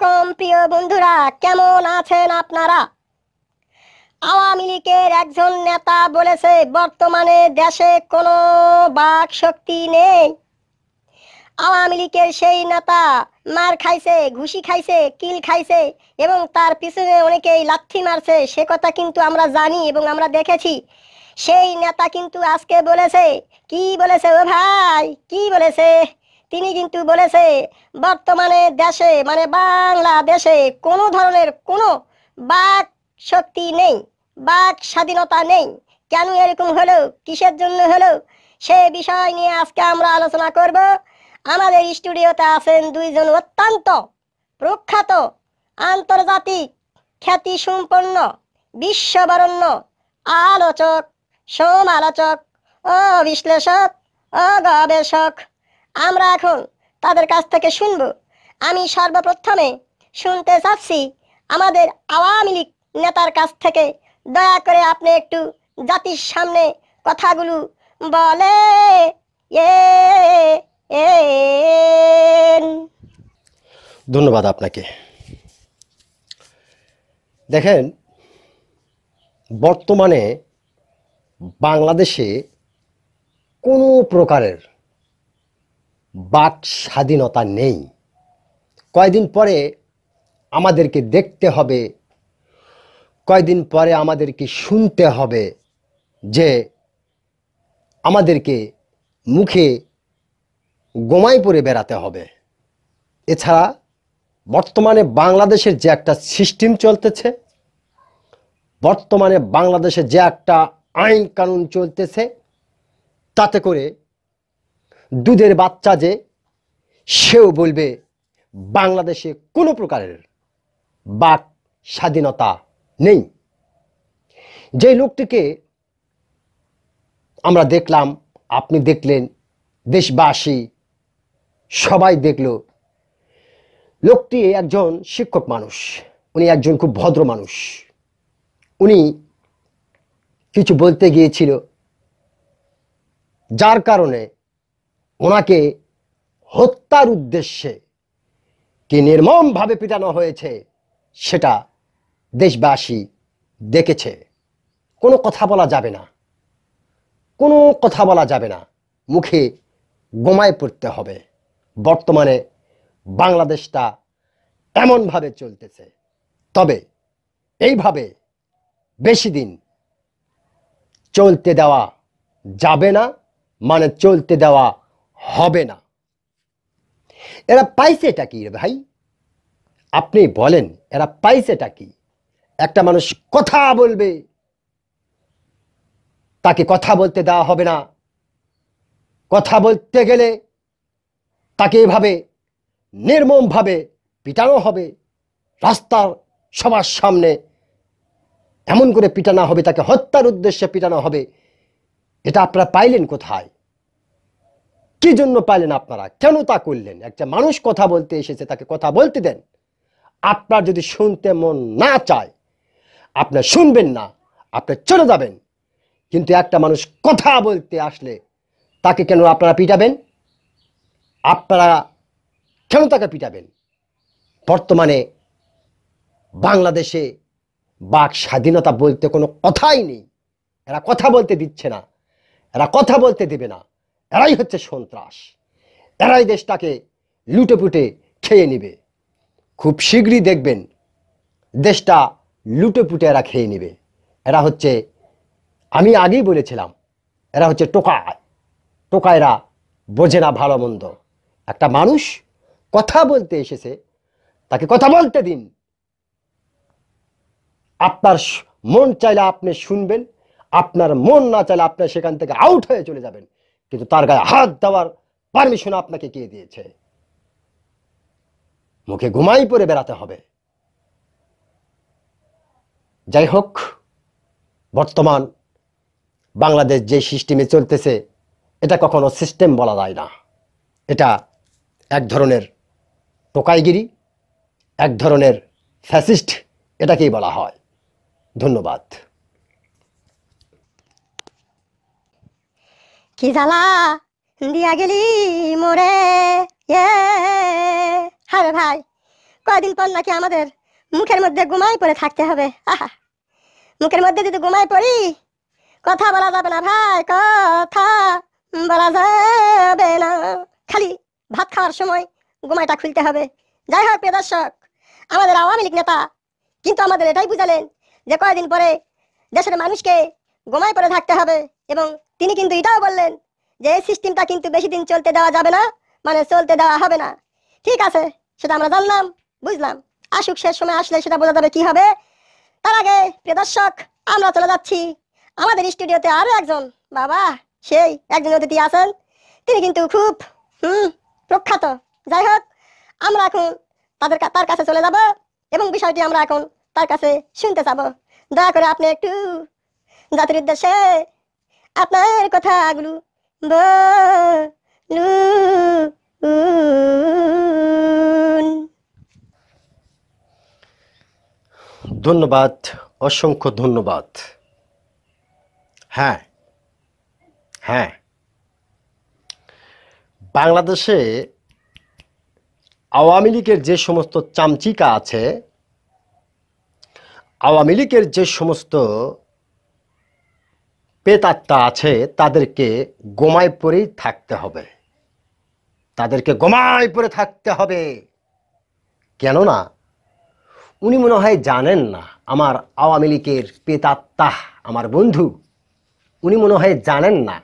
আলাইকুম প্রিয় বন্ধুরা কেমন আছেন আপনারা আওয়ামী লীগের একজন নেতা বলেছে বর্তমানে দেশে কোনো বাক শক্তি নেই আওয়ামী লীগের সেই নেতা মার খাইছে ঘুষি খাইছে কিল খাইছে এবং তার পিছনে অনেকেই লাথি মারছে সে কথা কিন্তু আমরা জানি এবং আমরা দেখেছি সেই নেতা কিন্তু আজকে বলেছে কি বলেছে ও ভাই কি বলেছে তিনি কিন্তু বলেছে বর্তমানে দেশে মানে বাংলাদেশে কোনো ধরনের কোনো বাক শক্তি নেই বাক স্বাধীনতা নেই কেন এরকম হলো কিসের জন্য হলো সে বিষয় নিয়ে আজকে আমরা আলোচনা করব আমাদের স্টুডিওতে আছেন দুইজন অত্যন্ত প্রখ্যাত আন্তর্জাতিক খ্যাতি সম্পন্ন বিশ্ববরণ্য আলোচক সমালোচক ও বিশ্লেষক ও গবেষক আমরা এখন তাদের কাছ থেকে শুনব আমি সর্বপ্রথমে শুনতে চাচ্ছি আমাদের আওয়ামী লীগ নেতার কাছ থেকে দয়া করে আপনি একটু জাতির সামনে কথাগুলো বলে ধন্যবাদ আপনাকে দেখেন বর্তমানে বাংলাদেশে কোনো প্রকারের বাক স্বাধীনতা নেই কয়দিন পরে আমাদেরকে দেখতে হবে কয়দিন পরে আমাদেরকে শুনতে হবে যে আমাদেরকে মুখে গোমাই পরে বেড়াতে হবে এছাড়া বর্তমানে বাংলাদেশের যে একটা সিস্টেম চলতেছে বর্তমানে বাংলাদেশে যে একটা আইন কানুন চলতেছে তাতে করে দুধের বাচ্চা যে সেও বলবে বাংলাদেশে কোনো প্রকারের বাক স্বাধীনতা নেই যে লোকটিকে আমরা দেখলাম আপনি দেখলেন দেশবাসী সবাই দেখল লোকটি একজন শিক্ষক মানুষ উনি একজন খুব ভদ্র মানুষ উনি কিছু বলতে গিয়েছিল যার কারণে ওনাকে হত্যার উদ্দেশ্যে কি নির্মমভাবে পিটানো হয়েছে সেটা দেশবাসী দেখেছে কোনো কথা বলা যাবে না কোনো কথা বলা যাবে না মুখে গোমায় পড়তে হবে বর্তমানে বাংলাদেশটা এমনভাবে চলতেছে তবে এইভাবে বেশি দিন চলতে দেওয়া যাবে না মানে চলতে দেওয়া হবে না এরা পাইছেটা কি রে ভাই আপনি বলেন এরা পাইছেটা কি একটা মানুষ কথা বলবে তাকে কথা বলতে দেওয়া হবে না কথা বলতে গেলে তাকে এভাবে নির্মমভাবে পিটানো হবে রাস্তার সবার সামনে এমন করে পিটানো হবে তাকে হত্যার উদ্দেশ্যে পিটানো হবে এটা আপনারা পাইলেন কোথায় কি জন্য পাইলেন আপনারা কেন তা করলেন একটা মানুষ কথা বলতে এসেছে তাকে কথা বলতে দেন আপনার যদি শুনতে মন না চায় আপনার শুনবেন না আপনি চলে যাবেন কিন্তু একটা মানুষ কথা বলতে আসলে তাকে কেন আপনারা পিটাবেন আপনারা কেন তাকে পিটাবেন বর্তমানে বাংলাদেশে বাক স্বাধীনতা বলতে কোনো কথাই নেই এরা কথা বলতে দিচ্ছে না এরা কথা বলতে দেবে না এরাই হচ্ছে সন্ত্রাস এরাই দেশটাকে লুটেপুটে খেয়ে নিবে খুব শীঘ্রই দেখবেন দেশটা লুটেপুটে এরা খেয়ে নেবে এরা হচ্ছে আমি আগেই বলেছিলাম এরা হচ্ছে টোকায় এরা বোঝে না ভালো মন্দ একটা মানুষ কথা বলতে এসেছে তাকে কথা বলতে দিন আপনার মন চাইলে আপনি শুনবেন আপনার মন না চাইলে আপনি সেখান থেকে আউট হয়ে চলে যাবেন কিন্তু তার গায়ে হাত দেওয়ার পারমিশন আপনাকে কে দিয়েছে মুখে ঘুমাই পরে বেড়াতে হবে যাই হোক বর্তমান বাংলাদেশ যে সিস্টেমে চলতেছে এটা কখনো সিস্টেম বলা যায় না এটা এক ধরনের টোকাইগিরি এক ধরনের ফ্যাসিস্ট এটাকেই বলা হয় ধন্যবাদ কি জালা দিয়া গেলি মোরে এ হারে ভাই কয়দিন পর নাকি আমাদের মুখের মধ্যে গুমাই পরে থাকতে হবে আহা মুখের মধ্যে যদি গুমাই পড়ি কথা বলা যাবে না ভাই কথা বলা যাবে না খালি ভাত খাওয়ার সময় গুমাইটা খুলতে হবে যাই হোক প্রিয় আমাদের আওয়ামী লীগ নেতা কিন্তু আমাদের এটাই বুঝালেন যে কয়দিন পরে দেশের মানুষকে ঘুমাই পরে থাকতে হবে এবং তিনি কিন্তু এটাও বললেন যে এই সিস্টেমটা কিন্তু বেশি দিন চলতে দেওয়া যাবে না মানে চলতে দেওয়া হবে না ঠিক আছে সেটা আমরা জানলাম বুঝলাম আসুক শেষ সময় আসলে সেটা বোঝা যাবে কি হবে তার আগে প্রিয় দর্শক আমরা চলে যাচ্ছি আমাদের স্টুডিওতে আরো একজন বাবা সেই একজন অতিথি আছেন তিনি কিন্তু খুব হুম প্রখ্যাত যাই হোক আমরা এখন তাদের তার কাছে চলে যাব এবং বিষয়টি আমরা এখন তার কাছে শুনতে যাব দয়া করে আপনি একটু জাতির উদ্দেশ্যে আপনার কথাগুলো বলু ধন্যবাদ অসংখ্য ধন্যবাদ হ্যাঁ হ্যাঁ বাংলাদেশে আওয়ামী লীগের যে সমস্ত চামচিকা আছে আওয়ামী লীগের যে সমস্ত প্রেতাত্মা আছে তাদেরকে গোমায় পরেই থাকতে হবে তাদেরকে গোমায় পরে থাকতে হবে কেননা উনি মনে হয় জানেন না আমার আওয়ামী লীগের পেতাত্মা আমার বন্ধু উনি মনে হয় জানেন না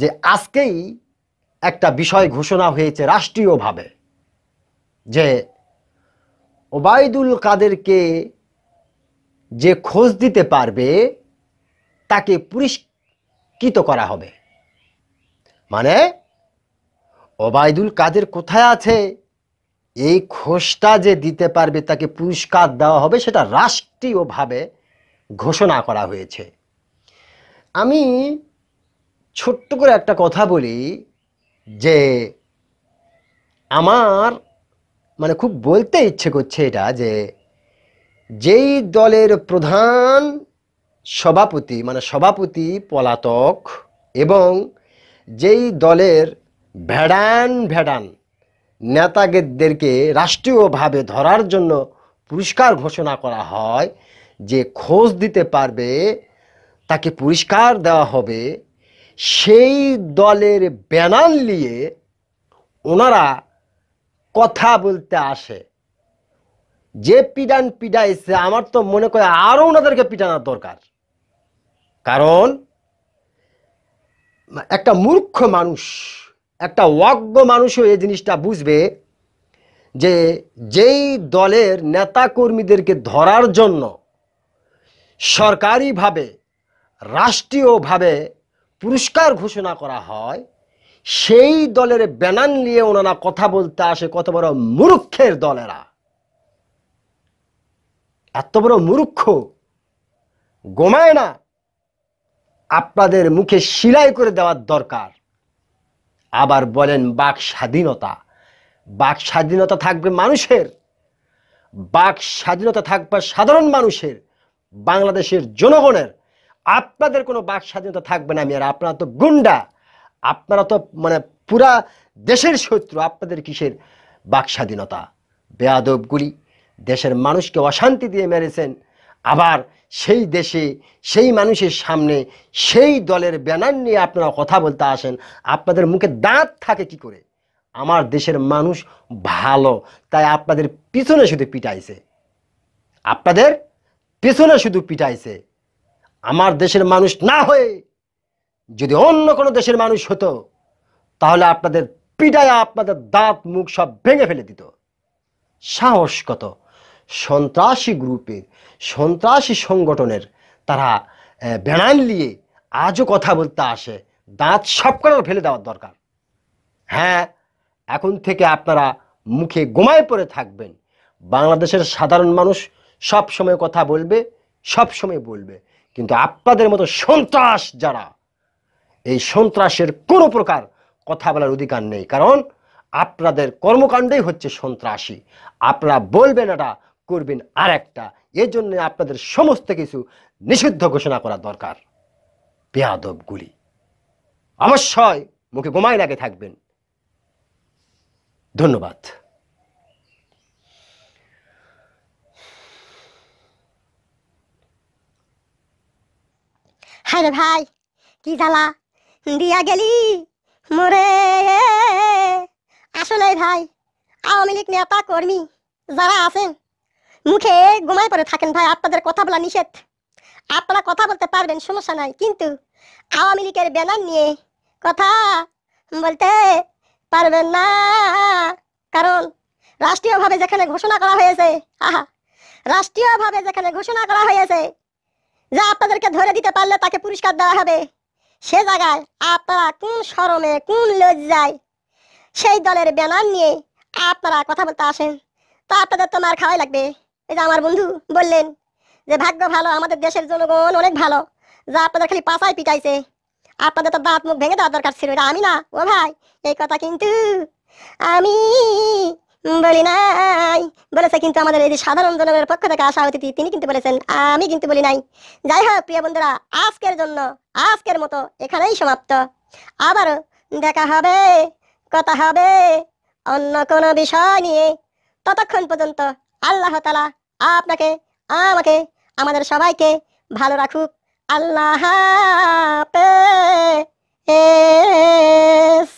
যে আজকেই একটা বিষয় ঘোষণা হয়েছে রাষ্ট্রীয়ভাবে যে ওবায়দুল কাদেরকে যে খোঁজ দিতে পারবে তাকে পুরস্কৃত করা হবে মানে ওবায়দুল কাদের কোথায় আছে এই খোঁজটা যে দিতে পারবে তাকে পুরস্কার দেওয়া হবে সেটা রাষ্ট্রীয়ভাবে ঘোষণা করা হয়েছে আমি ছোট্ট করে একটা কথা বলি যে আমার মানে খুব বলতে ইচ্ছে করছে এটা যে যেই দলের প্রধান সভাপতি মানে সভাপতি পলাতক এবং যেই দলের ভেড়ান ভেড়ান নেতাগেরদেরকে রাষ্ট্রীয়ভাবে ধরার জন্য পুরস্কার ঘোষণা করা হয় যে খোঁজ দিতে পারবে তাকে পুরস্কার দেওয়া হবে সেই দলের ব্যানার নিয়ে ওনারা কথা বলতে আসে যে পিডান পিডাইছে আমার তো মনে করে আরও ওনাদেরকে পিটানোর দরকার কারণ একটা মূর্খ মানুষ একটা অজ্ঞ মানুষও এই জিনিসটা বুঝবে যে যেই দলের নেতা কর্মীদেরকে ধরার জন্য সরকারিভাবে রাষ্ট্রীয়ভাবে পুরস্কার ঘোষণা করা হয় সেই দলের ব্যানান নিয়ে ওনারা কথা বলতে আসে কত বড় মূর্খের দলেরা এত বড় মূর্খ গোমায় না আপনাদের মুখে সিলাই করে দেওয়ার দরকার আবার বলেন বাক স্বাধীনতা বাক স্বাধীনতা থাকবে মানুষের বাক স্বাধীনতা থাকবে সাধারণ মানুষের বাংলাদেশের জনগণের আপনাদের কোনো বাক স্বাধীনতা থাকবে না আমি আর আপনারা তো গুন্ডা আপনারা তো মানে পুরা দেশের শত্রু আপনাদের কিসের বাক স্বাধীনতা বেয়াদবগুলি দেশের মানুষকে অশান্তি দিয়ে মেরেছেন আবার সেই দেশে সেই মানুষের সামনে সেই দলের ব্যানার নিয়ে আপনারা কথা বলতে আসেন আপনাদের মুখে দাঁত থাকে কি করে আমার দেশের মানুষ ভালো তাই আপনাদের পিছনে শুধু পিটাইছে আপনাদের পিছনে শুধু পিটাইছে আমার দেশের মানুষ না হয়ে যদি অন্য কোনো দেশের মানুষ হতো তাহলে আপনাদের পিটায় আপনাদের দাঁত মুখ সব ভেঙে ফেলে দিত সাহস কত সন্ত্রাসী গ্রুপের সন্ত্রাসী সংগঠনের তারা বেড়ান নিয়ে আজও কথা বলতে আসে দাঁত করার ফেলে দেওয়ার দরকার হ্যাঁ এখন থেকে আপনারা মুখে গোমায় পড়ে থাকবেন বাংলাদেশের সাধারণ মানুষ সব সময় কথা বলবে সব সময় বলবে কিন্তু আপনাদের মতো সন্ত্রাস যারা এই সন্ত্রাসের কোনো প্রকার কথা বলার অধিকার নেই কারণ আপনাদের কর্মকাণ্ডই হচ্ছে সন্ত্রাসী আপনারা বলবেন এটা করবেন আর একটা এর জন্য আপনাদের সমস্ত কিছু নিষিদ্ধ ঘোষণা করা দরকার পেয়াদবগুলি অবশ্যই মুখে গোমায় লাগে থাকবেন ধন্যবাদ হ্যাঁ রে ভাই কি জ্বালা দিয়া গেলি মোরে আসলে ভাই আওয়ামী লীগ নেতা কর্মী যারা আছেন মুখে ঘুমায় পরে থাকেন ভাই আপনাদের কথা বলা নিষেধ আপনারা কথা বলতে পারবেন সমস্যা নাই কিন্তু আওয়ামী লীগের ব্যানার নিয়ে কথা বলতে পারবেন না কারণ রাষ্ট্রীয়ভাবে যেখানে ঘোষণা করা হয়েছে আহা রাষ্ট্রীয়ভাবে যেখানে ঘোষণা করা হয়েছে যে আপনাদেরকে ধরে দিতে পারলে তাকে পুরস্কার দেওয়া হবে সে জায়গায় আপনারা কোন সরমে কোন লজ্জায় সেই দলের ব্যানার নিয়ে আপনারা কথা বলতে আসেন তা আপনাদের তো মার খাওয়াই লাগবে এই যে আমার বন্ধু বললেন যে ভাগ্য ভালো আমাদের দেশের জনগণ অনেক ভালো যা আপনাদের খালি পাশায় পিটাইছে আপনাদের তো দাঁত মুখ ভেঙে দেওয়ার দরকার ছিল এটা আমি না ও ভাই এই কথা কিন্তু আমি বলি নাই বলেছে কিন্তু আমাদের এই যে সাধারণ জনগণের পক্ষ থেকে আসা অতিথি তিনি কিন্তু বলেছেন আমি কিন্তু বলি নাই যাই হোক প্রিয় বন্ধুরা আজকের জন্য আজকের মতো এখানেই সমাপ্ত আবার দেখা হবে কথা হবে অন্য কোনো বিষয় নিয়ে ততক্ষণ পর্যন্ত আল্লাহ তালা আপনাকে আমাকে আমাদের সবাইকে ভালো রাখুক আল্লাহ এস